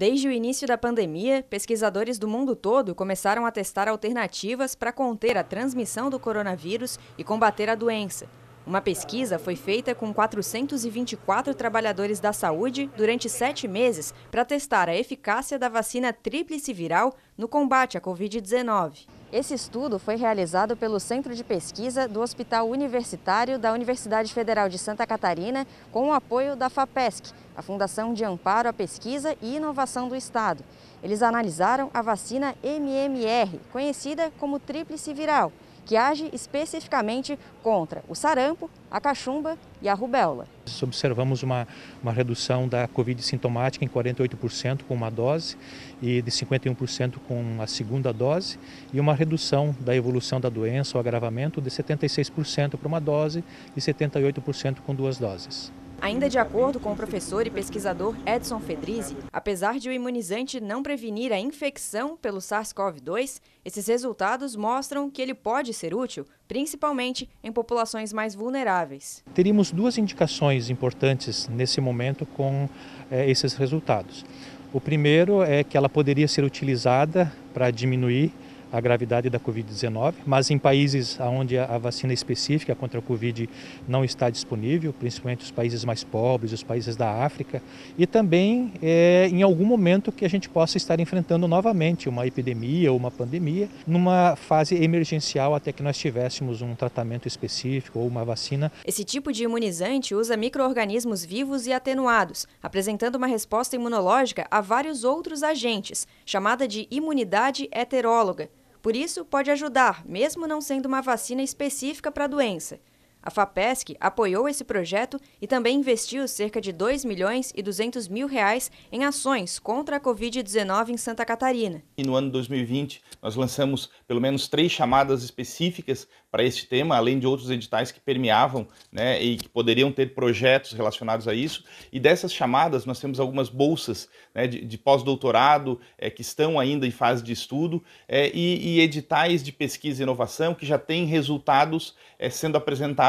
Desde o início da pandemia, pesquisadores do mundo todo começaram a testar alternativas para conter a transmissão do coronavírus e combater a doença. Uma pesquisa foi feita com 424 trabalhadores da saúde durante sete meses para testar a eficácia da vacina tríplice viral no combate à Covid-19. Esse estudo foi realizado pelo Centro de Pesquisa do Hospital Universitário da Universidade Federal de Santa Catarina com o apoio da FAPESC, a Fundação de Amparo à Pesquisa e Inovação do Estado. Eles analisaram a vacina MMR, conhecida como tríplice viral, que age especificamente contra o sarampo, a cachumba e a rubéola. Observamos uma, uma redução da Covid sintomática em 48% com uma dose e de 51% com a segunda dose e uma redução da evolução da doença ou agravamento de 76% para uma dose e 78% com duas doses. Ainda de acordo com o professor e pesquisador Edson Fedrizi, apesar de o imunizante não prevenir a infecção pelo SARS-CoV-2, esses resultados mostram que ele pode ser útil, principalmente em populações mais vulneráveis. Teríamos duas indicações importantes nesse momento com é, esses resultados. O primeiro é que ela poderia ser utilizada para diminuir a gravidade da Covid-19, mas em países onde a vacina específica contra a Covid não está disponível, principalmente os países mais pobres, os países da África, e também é, em algum momento que a gente possa estar enfrentando novamente uma epidemia ou uma pandemia, numa fase emergencial até que nós tivéssemos um tratamento específico ou uma vacina. Esse tipo de imunizante usa micro-organismos vivos e atenuados, apresentando uma resposta imunológica a vários outros agentes, chamada de imunidade heteróloga por isso, pode ajudar, mesmo não sendo uma vacina específica para a doença. A FAPESC apoiou esse projeto e também investiu cerca de 2 milhões e 200 mil reais em ações contra a Covid-19 em Santa Catarina. E no ano 2020, nós lançamos pelo menos três chamadas específicas para este tema, além de outros editais que permeavam né, e que poderiam ter projetos relacionados a isso. E dessas chamadas, nós temos algumas bolsas né, de, de pós-doutorado é, que estão ainda em fase de estudo é, e, e, editais de pesquisa e inovação que já têm resultados é, sendo apresentados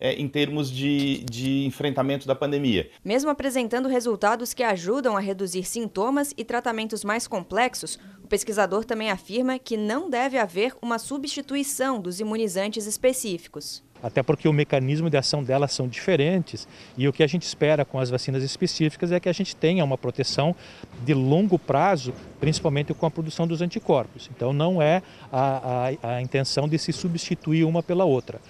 é, em termos de, de enfrentamento da pandemia. Mesmo apresentando resultados que ajudam a reduzir sintomas e tratamentos mais complexos, o pesquisador também afirma que não deve haver uma substituição dos imunizantes específicos até porque o mecanismo de ação delas são diferentes e o que a gente espera com as vacinas específicas é que a gente tenha uma proteção de longo prazo, principalmente com a produção dos anticorpos. Então não é a, a, a intenção de se substituir uma pela outra.